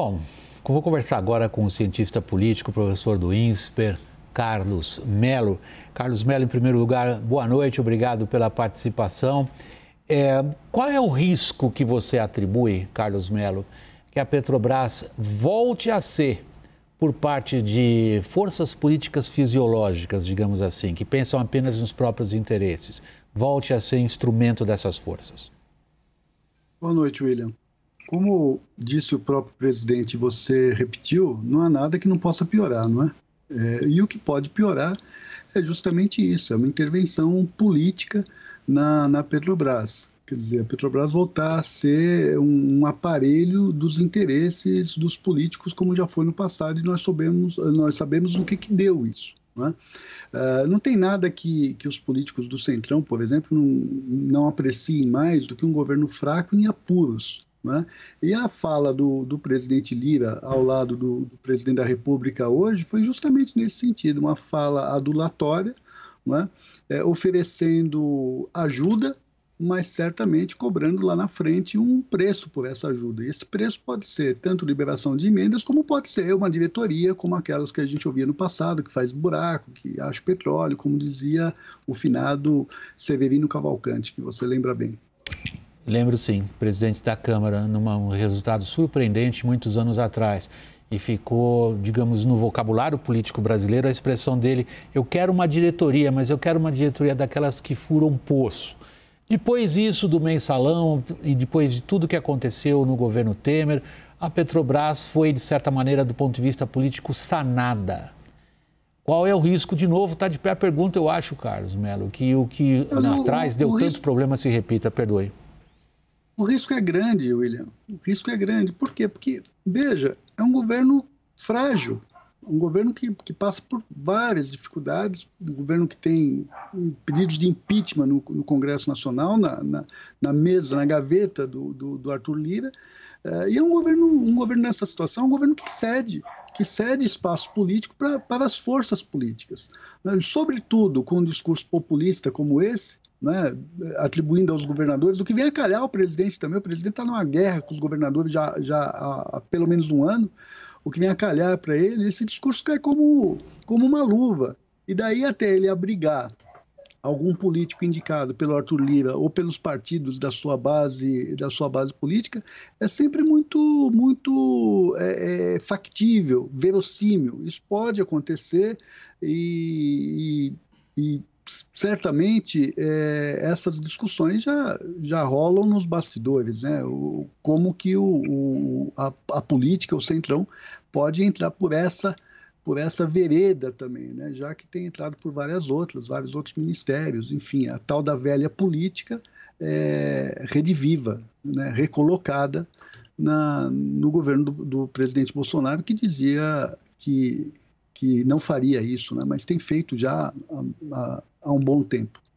Bom, vou conversar agora com o cientista político, professor do INSPER, Carlos Melo. Carlos Melo, em primeiro lugar, boa noite, obrigado pela participação. É, qual é o risco que você atribui, Carlos Melo, que a Petrobras volte a ser, por parte de forças políticas fisiológicas, digamos assim, que pensam apenas nos próprios interesses, volte a ser instrumento dessas forças? Boa noite, William como disse o próprio presidente, você repetiu, não há nada que não possa piorar, não é? é e o que pode piorar é justamente isso, é uma intervenção política na, na Petrobras. Quer dizer, a Petrobras voltar a ser um, um aparelho dos interesses dos políticos, como já foi no passado, e nós, soubemos, nós sabemos o que, que deu isso. Não, é? uh, não tem nada que, que os políticos do Centrão, por exemplo, não, não apreciem mais do que um governo fraco em apuros. Né? E a fala do, do presidente Lira ao lado do, do, presidente da República hoje foi justamente nesse sentido uma fala adulatória, né? é, oferecendo ajuda, mas certamente cobrando lá na frente um preço por essa ajuda. E esse preço pode ser tanto liberação de emendas, como pode ser uma diretoria, como aquelas que a gente ouvia no passado, que faz buraco, que acha petróleo, como dizia o finado Severino Cavalcante, que você lembra bem. Lembro sim, presidente da Câmara, num um resultado surpreendente muitos anos atrás. E ficou, digamos, no vocabulário político brasileiro a expressão dele: eu quero uma diretoria, mas eu quero uma diretoria daquelas que furam poço. Depois isso do mensalão e depois de tudo que aconteceu no governo Temer, a Petrobras foi, de certa maneira, do ponto de vista político, sanada. Qual é o risco de novo? Está de pé a pergunta, eu acho, Carlos Melo, que o que lá atrás deu tanto risco... problema se repita, perdoe. O risco é grande, William. O risco é grande. Por quê? Porque, veja, é um governo frágil, um governo que, que passa por várias dificuldades, um governo que tem pedidos de impeachment no, no Congresso Nacional, na, na, na, mesa, na gaveta do, do, do Arthur Lira, uh, e é um governo, um governo nessa situação, um governo que cede, que cede espaço político pra, para as forças políticas, né, sobretudo com um discurso populista como esse, né, atribuindo aos governadores, o que vem a calhar o presidente também. O presidente está numa guerra com os governadores já, já há, pelo menos um ano. O que vem a calhar para ele, esse discurso cai como, como uma luva. E daí até ele abrigar algum político indicado pelo Arthur Lira ou pelos partidos da sua base da sua base política é sempre muito muito é, é factível verossímil isso pode acontecer e, e, e certamente é, essas discussões já, já rolam nos bastidores, né? O, como que o, o a, a, política, o centrão, pode entrar por essa por essa vereda também, né? Já que tem entrado por várias outras, vários outros ministérios, enfim, a tal da velha política é, rediviva, né? Recolocada na, no governo do, do presidente Bolsonaro que dizia que que não faria isso, né? mas tem feito já há, há há um bom tempo.